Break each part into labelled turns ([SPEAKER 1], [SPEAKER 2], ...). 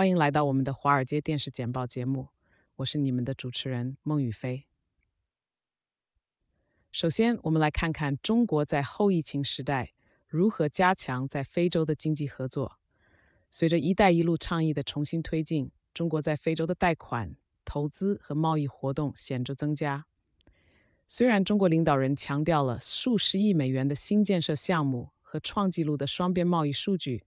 [SPEAKER 1] 欢迎来到我们的《华尔街电视简报》节目，我是你们的主持人孟雨飞。首先，我们来看看中国在后疫情时代如何加强在非洲的经济合作。随着“一带一路”倡议的重新推进，中国在非洲的贷款、投资和贸易活动显著增加。虽然中国领导人强调了数十亿美元的新建设项目和创纪录的双边贸易数据。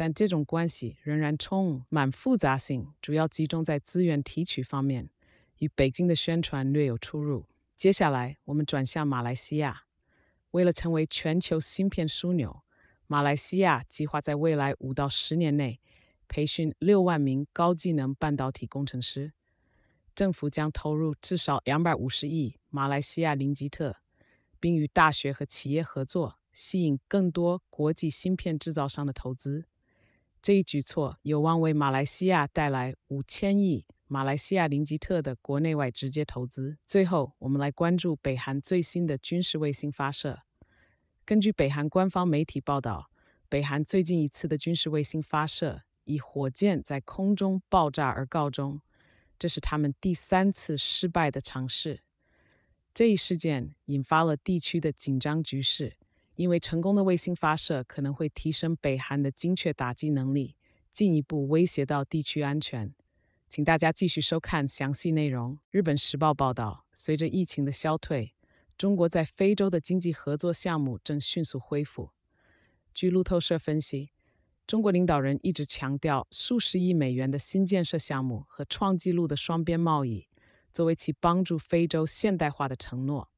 [SPEAKER 1] 但这种关系仍然充满复杂性，主要集中在资源提取方面，与北京的宣传略有出入。接下来，我们转向马来西亚。为了成为全球芯片枢纽，马来西亚计划在未来五到十年内培训六万名高技能半导体工程师。政府将投入至少两百五十亿马来西亚林吉特，并与大学和企业合作，吸引更多国际芯片制造商的投资。这一举措有望为马来西亚带来五千亿马来西亚林吉特的国内外直接投资。最后，我们来关注北韩最新的军事卫星发射。根据北韩官方媒体报道，北韩最近一次的军事卫星发射以火箭在空中爆炸而告终，这是他们第三次失败的尝试。这一事件引发了地区的紧张局势。因为成功的卫星发射可能会提升北韩的精确打击能力，进一步威胁到地区安全。请大家继续收看详细内容。日本时报报道，随着疫情的消退，中国在非洲的经济合作项目正迅速恢复。据路透社分析，中国领导人一直强调数十亿美元的新建设项目和创纪录的双边贸易，作为其帮助非洲现代化的承诺。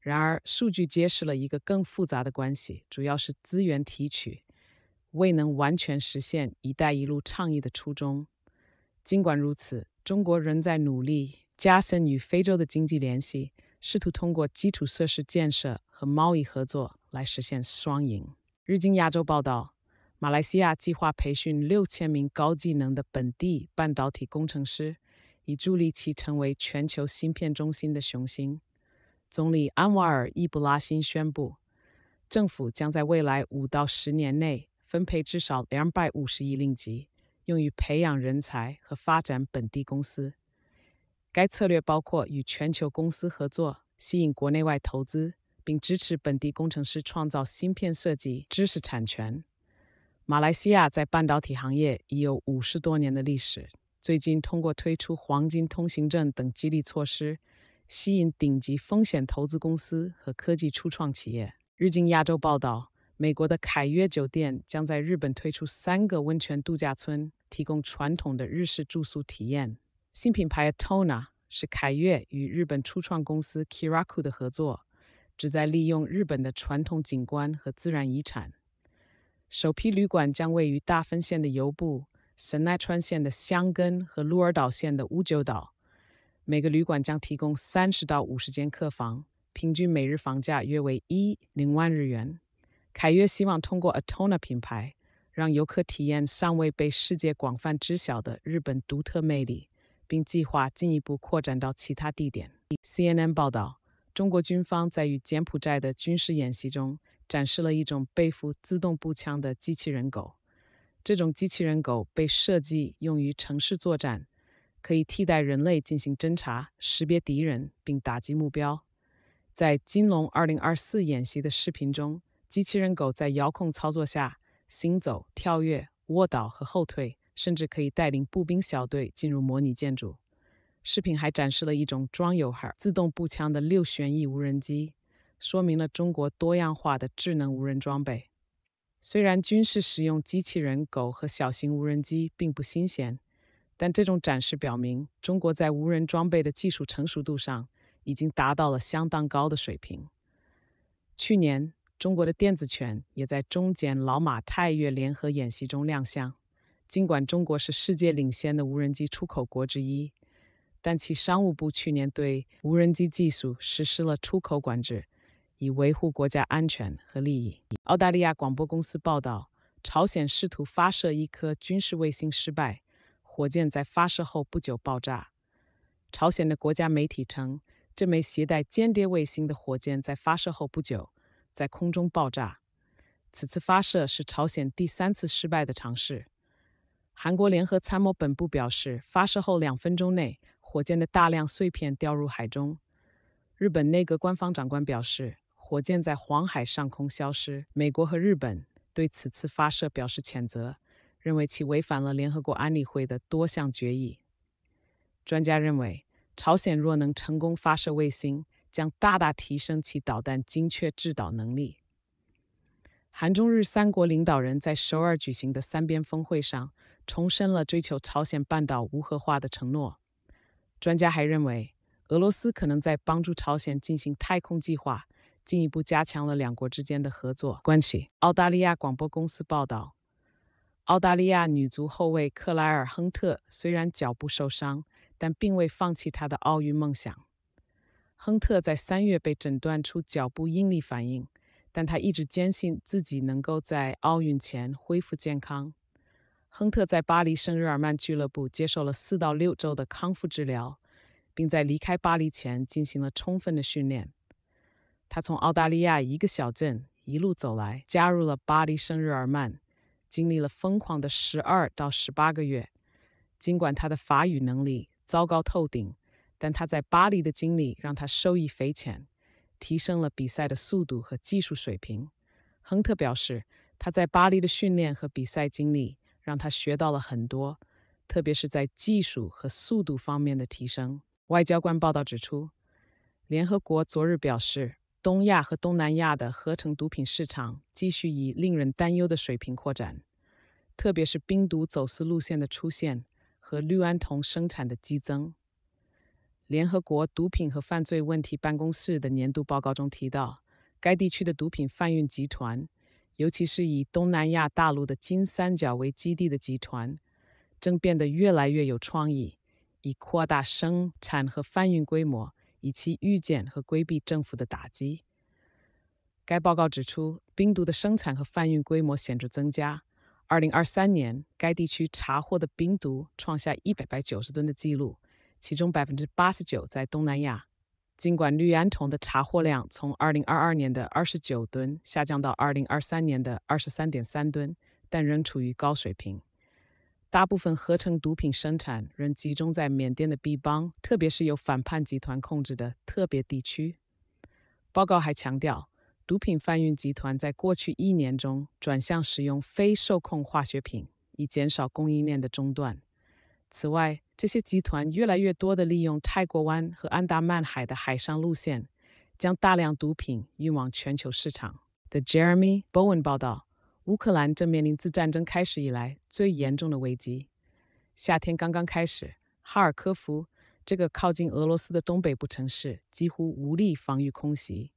[SPEAKER 1] 然而，数据揭示了一个更复杂的关系，主要是资源提取未能完全实现“一带一路”倡议的初衷。尽管如此，中国仍在努力加深与非洲的经济联系，试图通过基础设施建设和贸易合作来实现双赢。《日经亚洲》报道，马来西亚计划培训六千名高技能的本地半导体工程师，以助力其成为全球芯片中心的雄心。总理安瓦尔·易卜拉欣宣布，政府将在未来五到十年内分配至少两百五十亿令吉，用于培养人才和发展本地公司。该策略包括与全球公司合作，吸引国内外投资，并支持本地工程师创造芯片设计知识产权。马来西亚在半导体行业已有五十多年的历史，最近通过推出“黄金通行证”等激励措施。吸引顶级风险投资公司和科技初创企业。日经亚洲报道，美国的凯悦酒店将在日本推出三个温泉度假村，提供传统的日式住宿体验。新品牌 a Tona 是凯悦与日本初创公司 Kiraku 的合作，旨在利用日本的传统景观和自然遗产。首批旅馆将位于大分县的油布、神奈川县的香根和鹿儿岛县的乌九岛。每个旅馆将提供三十到五十间客房，平均每日房价约为一零万日元。凯悦希望通过 a t o n a 品牌，让游客体验尚未被世界广泛知晓的日本独特魅力，并计划进一步扩展到其他地点。CNN 报道，中国军方在与柬埔寨的军事演习中展示了一种背负自动步枪的机器人狗，这种机器人狗被设计用于城市作战。可以替代人类进行侦查、识别敌人并打击目标。在“金龙二零二四”演习的视频中，机器人狗在遥控操作下行走、跳跃、卧倒和后退，甚至可以带领步兵小队进入模拟建筑。视频还展示了一种装有自动步枪的六旋翼无人机，说明了中国多样化的智能无人装备。虽然军事使用机器人狗和小型无人机并不新鲜。但这种展示表明，中国在无人装备的技术成熟度上已经达到了相当高的水平。去年，中国的电子犬也在中柬老马泰越联合演习中亮相。尽管中国是世界领先的无人机出口国之一，但其商务部去年对无人机技术实施了出口管制，以维护国家安全和利益。澳大利亚广播公司报道，朝鲜试图发射一颗军事卫星失败。火箭在发射后不久爆炸。朝鲜的国家媒体称，这枚携带间谍卫星的火箭在发射后不久在空中爆炸。此次发射是朝鲜第三次失败的尝试。韩国联合参谋本部表示，发射后两分钟内，火箭的大量碎片掉入海中。日本内阁官方长官表示，火箭在黄海上空消失。美国和日本对此次发射表示谴责。认为其违反了联合国安理会的多项决议。专家认为，朝鲜若能成功发射卫星，将大大提升其导弹精确制导能力。韩中日三国领导人在首尔举行的三边峰会上重申了追求朝鲜半岛无核化的承诺。专家还认为，俄罗斯可能在帮助朝鲜进行太空计划，进一步加强了两国之间的合作关系。澳大利亚广播公司报道。澳大利亚女足后卫克莱尔·亨特虽然脚部受伤，但并未放弃她的奥运梦想。亨特在三月被诊断出脚部应力反应，但她一直坚信自己能够在奥运前恢复健康。亨特在巴黎圣日耳曼俱乐部接受了四到六周的康复治疗，并在离开巴黎前进行了充分的训练。他从澳大利亚一个小镇一路走来，加入了巴黎圣日耳曼。经历了疯狂的十二到十八个月，尽管他的法语能力糟糕透顶，但他在巴黎的经历让他受益匪浅，提升了比赛的速度和技术水平。亨特表示，他在巴黎的训练和比赛经历让他学到了很多，特别是在技术和速度方面的提升。外交官报道指出，联合国昨日表示。东亚和东南亚的合成毒品市场继续以令人担忧的水平扩展，特别是冰毒走私路线的出现和氯胺酮生产的激增。联合国毒品和犯罪问题办公室的年度报告中提到，该地区的毒品贩运集团，尤其是以东南亚大陆的金三角为基地的集团，正变得越来越有创意，以扩大生产和贩运规模。以期预见和规避政府的打击。该报告指出，冰毒的生产和贩运规模显著增加。二零二三年，该地区查获的冰毒创下一百百九十吨的记录，其中百分之八十九在东南亚。尽管氯胺酮的查获量从二零二二年的二十九吨下降到二零二三年的二十三点三吨，但仍处于高水平。大部分合成毒品生产仍集中在缅甸的 B 邦，特别是由反叛集团控制的特别地区。报告还强调，毒品贩运集团在过去一年中转向使用非受控化学品，以减少供应链的中断。此外，这些集团越来越多地利用泰国湾和安达曼海的海上路线，将大量毒品运往全球市场。The Jeremy Bowen 报道。乌克兰正面临自战争开始以来最严重的危机。夏天刚刚开始，哈尔科夫这个靠近俄罗斯的东北部城市几乎无力防御空袭。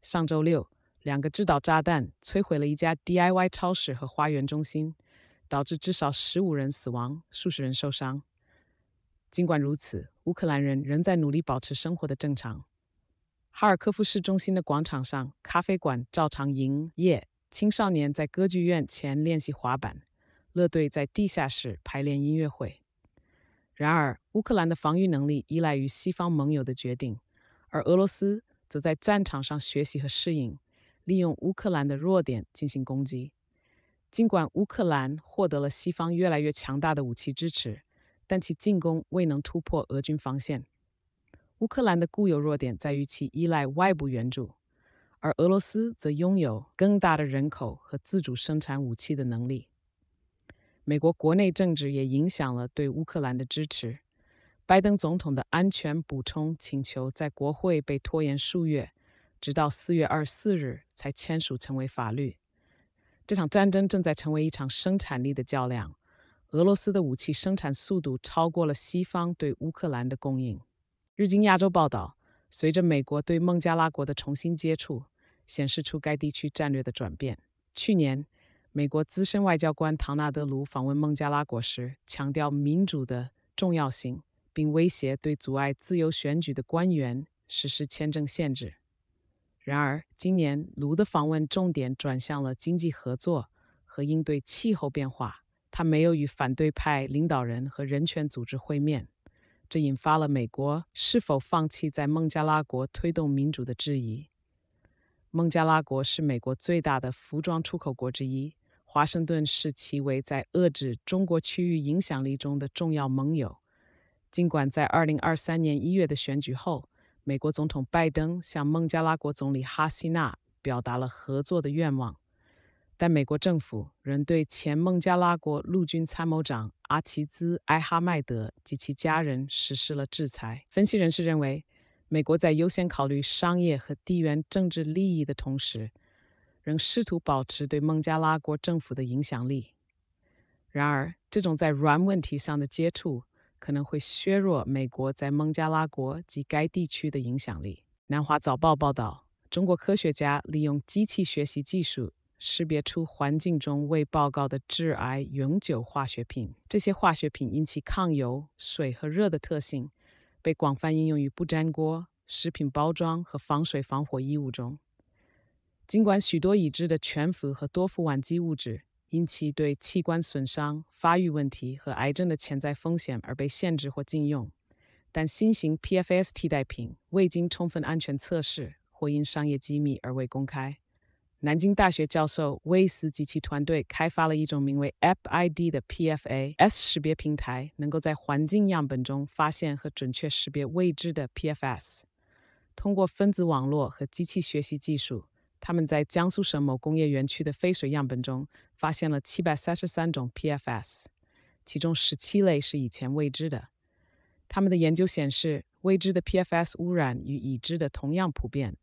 [SPEAKER 1] 上周六，两个制导炸弹摧毁了一家 DIY 超市和花园中心，导致至少15人死亡，数十人受伤。尽管如此，乌克兰人仍在努力保持生活的正常。哈尔科夫市中心的广场上，咖啡馆照常营业。青少年在歌剧院前练习滑板，乐队在地下室排练音乐会。然而，乌克兰的防御能力依赖于西方盟友的决定，而俄罗斯则在战场上学习和适应，利用乌克兰的弱点进行攻击。尽管乌克兰获得了西方越来越强大的武器支持，但其进攻未能突破俄军防线。乌克兰的固有弱点在于其依赖外部援助。而俄罗斯则拥有更大的人口和自主生产武器的能力。美国国内政治也影响了对乌克兰的支持。拜登总统的安全补充请求在国会被拖延数月，直到四月二十四日才签署成为法律。这场战争正在成为一场生产力的较量。俄罗斯的武器生产速度超过了西方对乌克兰的供应。日经亚洲报道。随着美国对孟加拉国的重新接触，显示出该地区战略的转变。去年，美国资深外交官唐纳德·卢访问孟加拉国时，强调民主的重要性，并威胁对阻碍自由选举的官员实施签证限制。然而，今年卢的访问重点转向了经济合作和应对气候变化，他没有与反对派领导人和人权组织会面。这引发了美国是否放弃在孟加拉国推动民主的质疑。孟加拉国是美国最大的服装出口国之一，华盛顿视其为在遏制中国区域影响力中的重要盟友。尽管在二零二三年一月的选举后，美国总统拜登向孟加拉国总理哈西娜表达了合作的愿望。但美国政府仍对前孟加拉国陆军参谋长阿奇兹·艾哈迈德及其家人实施了制裁。分析人士认为，美国在优先考虑商业和地缘政治利益的同时，仍试图保持对孟加拉国政府的影响力。然而，这种在软问题上的接触可能会削弱美国在孟加拉国及该地区的影响力。南华早报报道，中国科学家利用机器学习技术。识别出环境中未报告的致癌永久化学品。这些化学品因其抗油、水和热的特性，被广泛应用于不粘锅、食品包装和防水防火衣物中。尽管许多已知的全氟和多氟烷基物质因其对器官损伤、发育问题和癌症的潜在风险而被限制或禁用，但新型 PFS 替代品未经充分安全测试，或因商业机密而未公开。南京大学教授威斯及其团队开发了一种名为 AppID 的 PFS a 识别平台，能够在环境样本中发现和准确识别未知的 PFS。通过分子网络和机器学习技术，他们在江苏省某工业园区的废水样本中发现了733种 PFS，其中17类是以前未知的。他们的研究显示，未知的 PFS 污染与已知的同样普遍。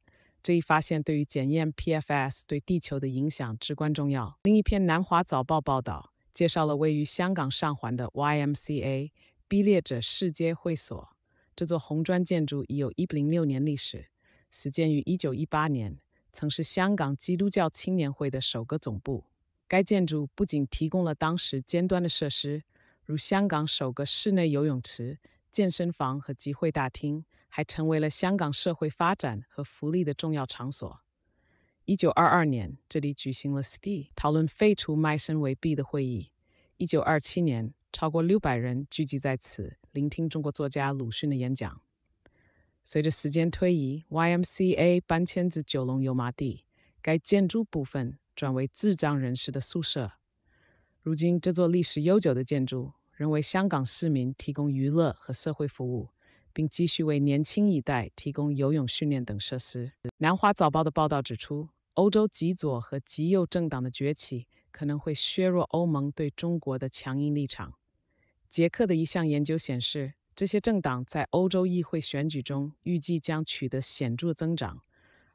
[SPEAKER 1] 这一发现对于检验 PFS 对地球的影响至关重要。另一篇《南华早报》报道介绍了位于香港上环的 YMCA 毕列者世街会所。这座红砖建筑已有一零六年历史，始建于一九一八年，曾是香港基督教青年会的首个总部。该建筑不仅提供了当时尖端的设施，如香港首个室内游泳池、健身房和集会大厅。还成为了香港社会发展和福利的重要场所。1922年，这里举行了 SKI 讨论废除卖身为婢的会议。1927年，超过600人聚集在此，聆听中国作家鲁迅的演讲。随着时间推移，YMCA 搬迁至九龙油麻地，该建筑部分转为智障人士的宿舍。如今，这座历史悠久的建筑仍为香港市民提供娱乐和社会服务。并继续为年轻一代提供游泳训练等设施。《南华早报》的报道指出，欧洲极左和极右政党的崛起可能会削弱欧盟对中国的强硬立场。捷克的一项研究显示，这些政党在欧洲议会选举中预计将取得显著增长，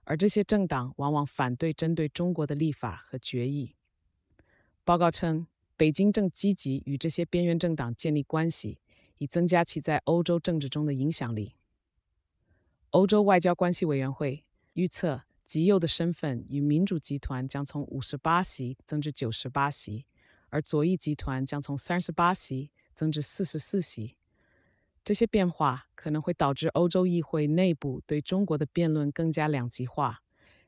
[SPEAKER 1] 而这些政党往往反对针对中国的立法和决议。报告称，北京正积极与这些边缘政党建立关系。以增加其在欧洲政治中的影响力。欧洲外交关系委员会预测，极右的身份与民主集团将从五十八席增至九十八席，而左翼集团将从三十八席增至四十四席。这些变化可能会导致欧洲议会内部对中国的辩论更加两极化，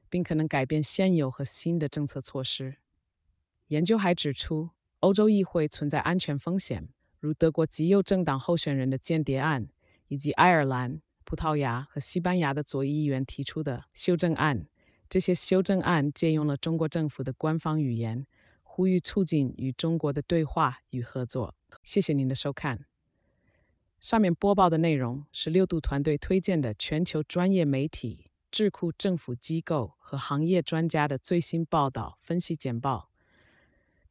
[SPEAKER 1] 并可能改变现有和新的政策措施。研究还指出，欧洲议会存在安全风险。如德国极右政党候选人的间谍案，以及爱尔兰、葡萄牙和西班牙的左翼议员提出的修正案。这些修正案借用了中国政府的官方语言，呼吁促进与中国的对话与合作。谢谢您的收看。上面播报的内容是六度团队推荐的全球专业媒体、智库、政府机构和行业专家的最新报道分析简报。